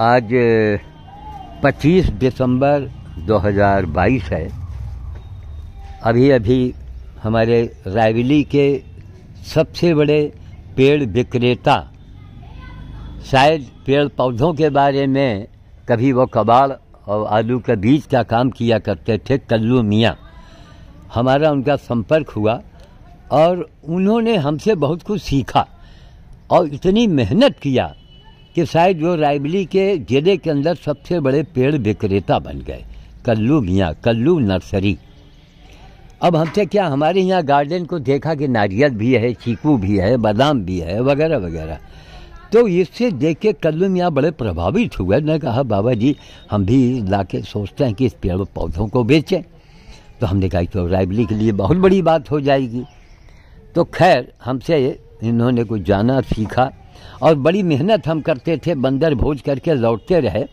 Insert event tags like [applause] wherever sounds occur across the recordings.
आज 25 दिसंबर 2022 है अभी अभी हमारे रायवली के सबसे बड़े पेड़ विक्रेता शायद पेड़ पौधों के बारे में कभी वो कबाड़ और आलू के बीज का काम किया करते थे कल्लू मियाँ हमारा उनका संपर्क हुआ और उन्होंने हमसे बहुत कुछ सीखा और इतनी मेहनत किया कि शायद जो रायबली के जिले के अंदर सबसे बड़े पेड़ विक्रेता बन गए कल्लू मियाँ कल्लू नर्सरी अब हमसे क्या हमारे यहाँ गार्डन को देखा कि नारियल भी है चीकू भी है बादाम भी है वगैरह वगैरह तो इससे देख के कल्लू मियाँ बड़े प्रभावित हुए ने कहा बाबा जी हम भी ला के सोचते हैं कि इस पेड़ पौधों को बेचें तो हमने कहा तो रायबली के लिए बहुत बड़ी बात हो जाएगी तो खैर हमसे इन्होंने कुछ जाना सीखा और बड़ी मेहनत हम करते थे बंदर भोज करके लौटते रहे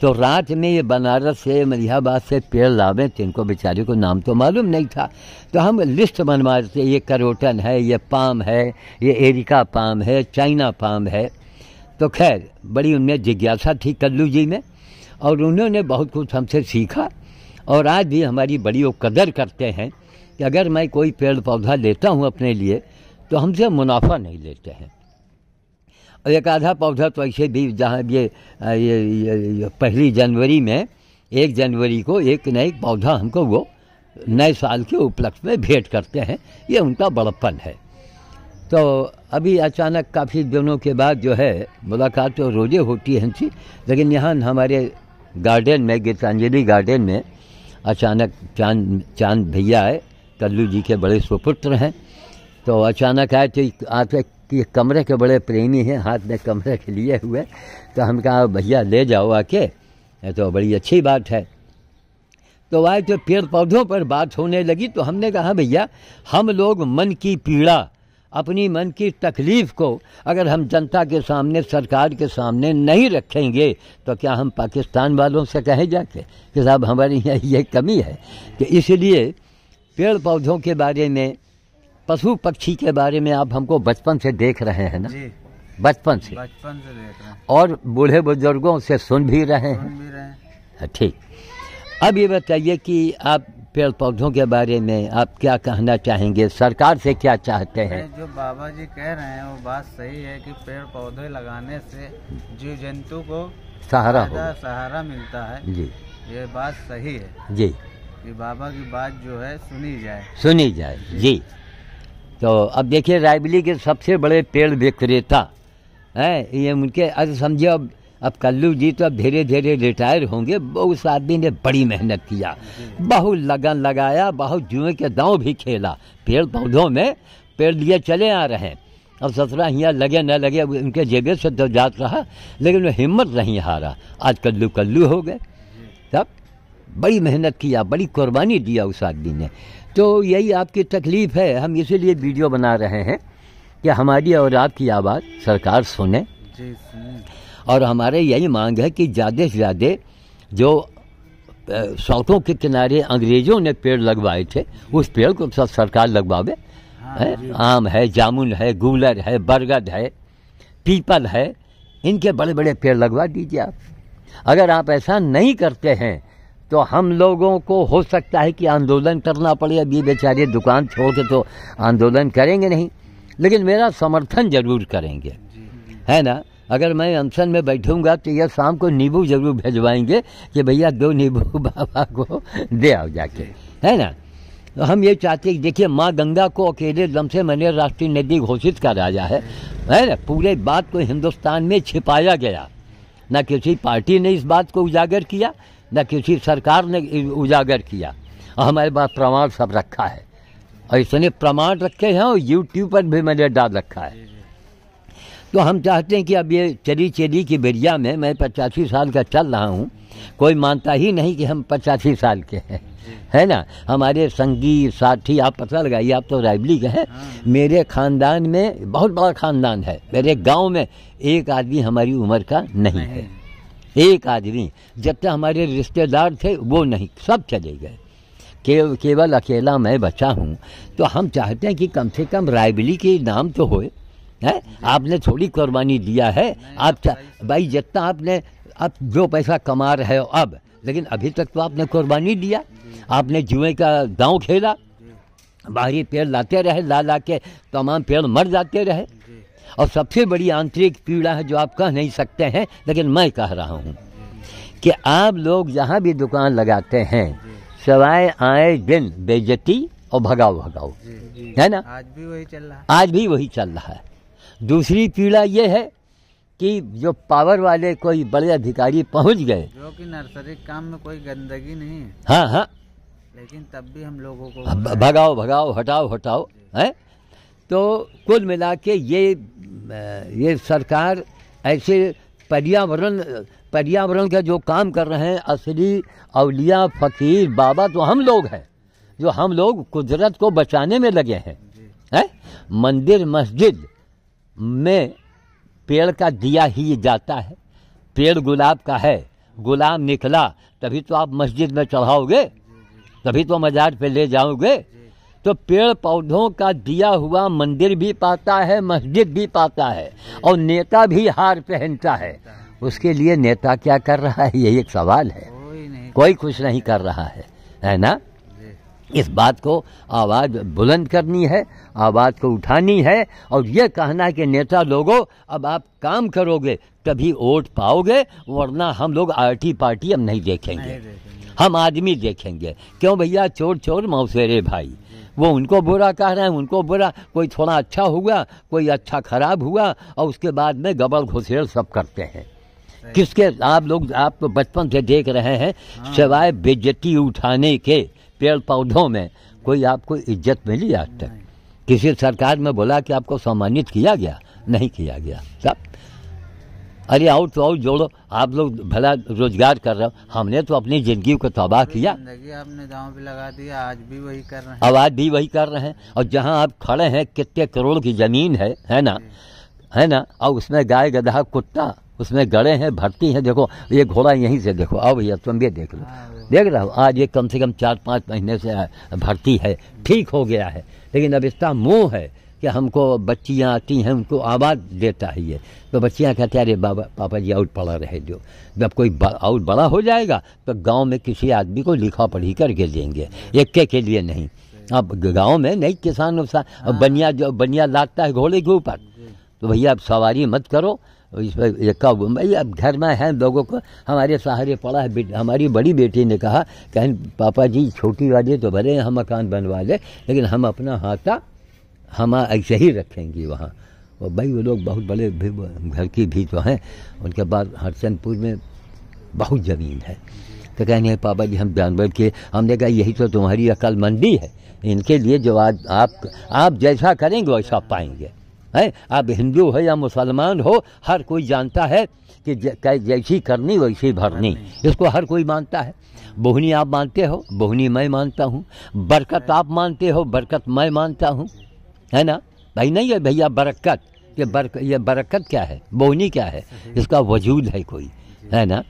तो रात में ये बनारस से मलिहाबाद से पेड़ लावे थे इनको बेचारे को नाम तो मालूम नहीं था तो हम लिस्ट बनवाते ये करोटन है ये पाम है ये एरिका पाम है चाइना पाम है तो खैर बड़ी उनमें जिज्ञासा थी कल्लू जी में और उन्होंने बहुत कुछ हमसे सीखा और आज भी हमारी बड़ी वो कदर करते हैं कि अगर मैं कोई पेड़ पौधा लेता हूँ अपने लिए तो हमसे मुनाफा नहीं लेते हैं एक आधा पौधा तो ऐसे भी जहाँ ये, ये, ये, पहली जनवरी में एक जनवरी को एक न एक पौधा हमको वो नए साल के उपलक्ष्य में भेंट करते हैं ये उनका बड़प्पन है तो अभी अचानक काफ़ी दिनों के बाद जो है मुलाकात तो रोज़े होती है थी लेकिन यहाँ हमारे गार्डन में गीतांजलि गार्डन में अचानक चांद चांद भैया आए कल्लू जी के बड़े सुपुत्र हैं तो अचानक आए तो आते कि कमरे के बड़े प्रेमी हैं हाथ में कमरे के लिए हुए तो हम कहा भैया ले जाओ आके ये तो बड़ी अच्छी बात है तो आए तो पेड़ पौधों पर बात होने लगी तो हमने कहा भैया हम लोग मन की पीड़ा अपनी मन की तकलीफ़ को अगर हम जनता के सामने सरकार के सामने नहीं रखेंगे तो क्या हम पाकिस्तान वालों से कहें जाके कि साहब हमारे यहाँ ये कमी है कि इसलिए पेड़ पौधों के बारे में पशु पक्षी के बारे में आप हमको बचपन से देख रहे हैं ना बचपन से बचपन से देख रहे हैं और बूढ़े बुजुर्गों से सुन भी रहे हैं हाँ, ठीक अब ये बताइए कि आप पेड़ पौधों के बारे में आप क्या कहना चाहेंगे सरकार से क्या चाहते हैं जो बाबा जी कह रहे हैं वो बात सही है कि पेड़ पौधे लगाने से जीव जंतु को सहारा सहारा मिलता है जी ये बात सही है जी कि बाबा की बात जो है सुनी जाए सुनी जाए जी, जी। तो अब देखिए रायबली के सबसे बड़े पेड़ विक्रेता हैं ये उनके अरे समझिए अब अब कल्लू जी तो अब धीरे धीरे रिटायर होंगे उस आदमी ने बड़ी मेहनत किया बहुत लगन लगाया बहुत जुए के दांव भी खेला पेड़ पौधों में पेड़ लिए चले आ रहे हैं अब ससुरा हिया लगे न लगे उनके जेबे से तो जात रहा लेकिन वो हिम्मत नहीं हारा आज कल्लू कल्लू हो गए तब बड़ी मेहनत किया बड़ी कुर्बानी दिया उस आदमी ने तो यही आपकी तकलीफ़ है हम इसीलिए वीडियो बना रहे हैं कि हमारी और आपकी आवाज़ सरकार सुने और हमारे यही मांग है कि ज़्यादा से ज़्यादा जो सड़कों के किनारे अंग्रेज़ों ने पेड़ लगवाए थे उस पेड़ को सब सरकार लगवावे हाँ, आम है जामुन है गुलर है बरगद है पीपल है इनके बड़े बड़े पेड़ लगवा दीजिए आप अगर आप ऐसा नहीं करते हैं तो हम लोगों को हो सकता है कि आंदोलन करना पड़े अब ये बेचारे दुकान छोड़ के तो आंदोलन करेंगे नहीं लेकिन मेरा समर्थन जरूर करेंगे है ना अगर मैं अनशन में बैठूंगा तो यह शाम को नींबू जरूर भेजवाएंगे कि भैया दो नींबू [laughs] बाबा को दे आओ जाके है ना तो हम ये चाहते हैं देखिए माँ गंगा को अकेले दम से मैंने राष्ट्रीय नदी घोषित राजा है है ना पूरे बात को हिंदुस्तान में छिपाया गया ना किसी पार्टी ने इस बात को उजागर किया न किसी सरकार ने उजागर किया और हमारे पास प्रमाण सब रखा है और इसने प्रमाण रखे हैं और यूट्यूब पर भी मैंने डाल रखा है तो हम चाहते हैं कि अब ये चली चली की बेरिया में मैं पचासी साल का चल रहा हूँ कोई मानता ही नहीं कि हम पचासी साल के हैं है ना हमारे संगी साथी आप पता लगाइए आप तो रायबली के हैं हाँ। मेरे ख़ानदान में बहुत बड़ा ख़ानदान है मेरे गांव में एक आदमी हमारी उम्र का नहीं है एक आदमी जब तक हमारे रिश्तेदार थे वो नहीं सब चले गए केवल केवल अकेला मैं बचा हूँ तो हम चाहते हैं कि कम से कम रायबली के नाम तो होए है आपने थोड़ी कुर्बानी दिया है आप भाई जितना आपने आप जो पैसा कमा रहे हो अब लेकिन अभी तक तो आपने कुर्बानी दिया आपने जुए का दांव खेला बाहरी पेड़ लाते रहे ला ला के तमाम पेड़ मर जाते रहे और सबसे बड़ी आंतरिक पीड़ा है जो आप कह नहीं सकते हैं लेकिन मैं कह रहा हूँ कि आप लोग जहाँ भी दुकान लगाते हैं सवाए आए दिन बेजती और भगाओ भगाओ है ना आज भी वही चल रहा है आज भी वही चल रहा है दूसरी पीड़ा ये है कि जो पावर वाले कोई बड़े अधिकारी पहुंच गए जो कि नर्सरी काम में कोई गंदगी नहीं है हाँ हाँ लेकिन तब भी हम लोगों को भगाओ भगाओ हटाओ हटाओ है तो कुल मिला के ये ये सरकार ऐसे पर्यावरण पर्यावरण का जो काम कर रहे हैं असली अवलिया फ़कीर बाबा तो हम लोग हैं जो हम लोग कुदरत को बचाने में लगे हैं है? मंदिर मस्जिद में पेड़ का दिया ही जाता है पेड़ गुलाब का है गुलाब निकला तभी तो आप मस्जिद में चढ़ाओगे तभी तो मजार पे ले जाओगे तो पेड़ पौधों का दिया हुआ मंदिर भी पाता है मस्जिद भी पाता है और नेता भी हार पहनता है उसके लिए नेता क्या कर रहा है यही एक सवाल है कोई खुश नहीं कर रहा है है ना इस बात को आवाज़ बुलंद करनी है आवाज़ को उठानी है और ये कहना है कि नेता लोगों अब आप काम करोगे तभी वोट पाओगे वरना हम लोग आरटी पार्टी हम नहीं देखेंगे हम आदमी देखेंगे क्यों भैया चोर चोर मौसेरे भाई वो उनको बुरा कह रहे हैं उनको बुरा कोई थोड़ा अच्छा हुआ कोई अच्छा खराब हुआ और उसके बाद में गबल घुसेड़ सब करते हैं किसके आप लोग आप तो बचपन से देख रहे हैं हाँ। सिवाय बेजती उठाने के पेड़ पौधों में कोई आपको इज्जत मिली आज तक किसी सरकार में बोला कि आपको सम्मानित किया गया नहीं किया गया सब अरे आओ तो आओ जोड़ो आप लोग भला रोजगार कर रहे हो हमने तो अपनी जिंदगी को तबाह किया आपने दांव पे लगा दिया आज भी वही कर रहे हैं अब आज भी वही कर रहे हैं और जहां आप खड़े हैं कितने करोड़ की जमीन है है ना है ना और उसमें गाय गधा कुत्ता उसमें गड़े हैं भर्ती हैं देखो ये घोड़ा यहीं से देखो आओ भैया तुम भी देख लो हाँ, देख रहा हो आज ये कम से कम चार पाँच महीने से भर्ती है ठीक हो गया है लेकिन अब इसका मुँह है कि हमको बच्चियाँ आती हैं उनको आवाज़ देता है ये तो बच्चियाँ कहते हैं अरे बाबा पापा जी आउट पड़ा रहे दो जब कोई आउट बड़ा हो जाएगा तो गांव में किसी आदमी को लिखा पढ़ी करके देंगे एक के लिए नहीं अब गांव में नहीं किसान अब बनिया जो बनिया लादता है घोड़े के ऊपर तो भैया अब सवारी मत करो इस पर कब भाई अब घर में हैं लोगों को हमारे सहारे पड़ा है हमारी बड़ी बेटी ने कहा कहें पापा जी छोटी वाली तो भले हम मकान बनवा लें लेकिन हम अपना हाथा हम ऐसे ही रखेंगे वहाँ और भाई वो लोग बहुत बड़े भी घर की भी तो हैं उनके बाद हरसनपुर में बहुत ज़मीन है तो कहेंगे पापा जी हम जानवर के हमने कहा यही तो तुम्हारी अकलमंदी है इनके लिए जो आज आप आप जैसा करेंगे वैसा पाएंगे है आप हिंदू हो या मुसलमान हो हर कोई जानता है कि जैसी करनी वैसी भरनी इसको हर कोई मानता है बोहनी आप मानते हो बोहनी मैं मानता हूँ बरकत आप मानते हो बरकत मैं मानता हूँ है ना भाई नहीं है भैया बरकत ये बर ये बरकत क्या है बोनी क्या है इसका वजूद है कोई है ना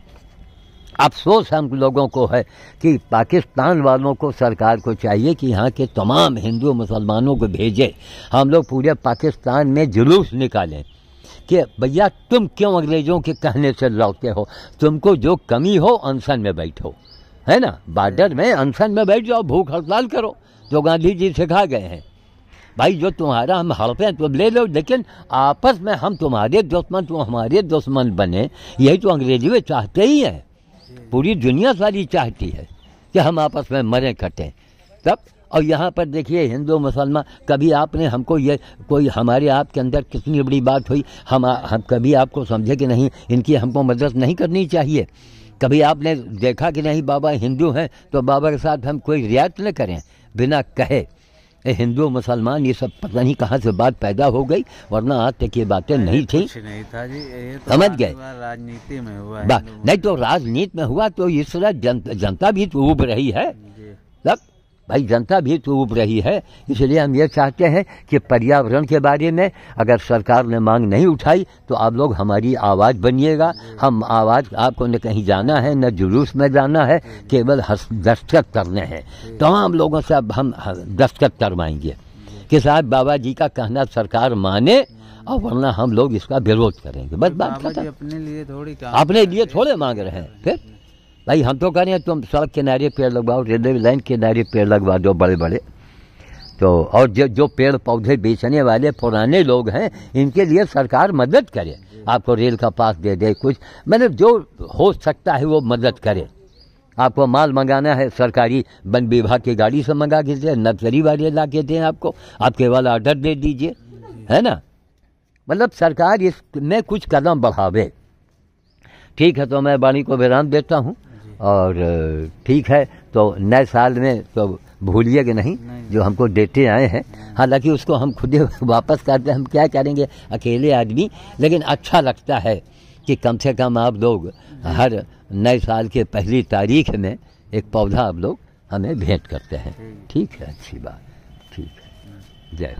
अफसोस हम लोगों को है कि पाकिस्तान वालों को सरकार को चाहिए कि यहाँ के तमाम हिंदू मुसलमानों को भेजे हम लोग पूरे पाकिस्तान में जुलूस निकालें कि भैया तुम क्यों अंग्रेज़ों के कहने से लौटते हो तुमको जो कमी हो अनशन में बैठो है ना बॉर्डर में अनशन में बैठ जाओ भूख हड़ताल करो जो गांधी जी सिखा गए हैं भाई जो तुम्हारा हम हैं तो ले लो लेकिन आपस में हम तुम्हारे दुश्मन तुम हमारे दुश्मन बने यही तो अंग्रेजी में चाहते ही हैं पूरी दुनिया सारी चाहती है कि हम आपस में मरें कटें तब और यहाँ पर देखिए हिंदू मुसलमान कभी आपने हमको ये कोई हमारे आपके अंदर कितनी बड़ी बात हुई हम हम कभी आपको समझे कि नहीं इनकी हमको मदद नहीं करनी चाहिए कभी आपने देखा कि नहीं बाबा हिंदू हैं तो बाबा के साथ हम कोई रियायत न करें बिना कहे हिंदू मुसलमान ये सब पता नहीं कहाँ से बात पैदा हो गई वरना आज तक ये बातें नहीं थी नहीं था जी तो समझ गए राजनीति में हुआ नहीं तो राजनीति में हुआ तो इस तरह जनता भी तो उब रही है भाई जनता भी तो उब रही है इसलिए हम ये चाहते हैं कि पर्यावरण के बारे में अगर सरकार ने मांग नहीं उठाई तो आप लोग हमारी आवाज़ बनिएगा हम आवाज़ आपको न कहीं जाना है न जुलूस में जाना है केवल दस्तखत करने हैं तमाम लोगों से अब हम दस्तखत करवाएंगे कि साहब बाबा जी का कहना सरकार माने और वरना हम लोग इसका विरोध करेंगे बस बात अपने लिए थोड़ी अपने लिए थोड़े मांग रहे हैं फिर भाई हम तो कह रहे हैं तुम सड़क किनारे पेड़ लगवाओ रेलवे लाइन किनारे पेड़ लगवा दो बड़े बड़े तो और जो जो पेड़ पौधे बेचने वाले पुराने लोग हैं इनके लिए सरकार मदद करे आपको रेल का पास दे दे कुछ मैंने मतलब जो हो सकता है वो मदद करे आपको माल मंगाना है सरकारी वन विभाग की गाड़ी से मंगा के दे नर्सरी वाले ला के दें आपको आप केवल ऑर्डर दे दीजिए है ना मतलब सरकार इसमें कुछ कदम बढ़ावे ठीक है तो मैं वाणी को विराम देता हूँ और ठीक है तो नए साल में तो भूलिए कि नहीं, नहीं जो हमको देते आए हैं हाँ। हालांकि उसको हम खुद [laughs] वापस करते हैं हम क्या करेंगे अकेले आदमी लेकिन अच्छा लगता है कि कम से कम आप लोग हाँ। हर नए साल के पहली तारीख में एक पौधा आप लोग हमें भेंट करते हैं ठीक है अच्छी बात ठीक है हाँ। जय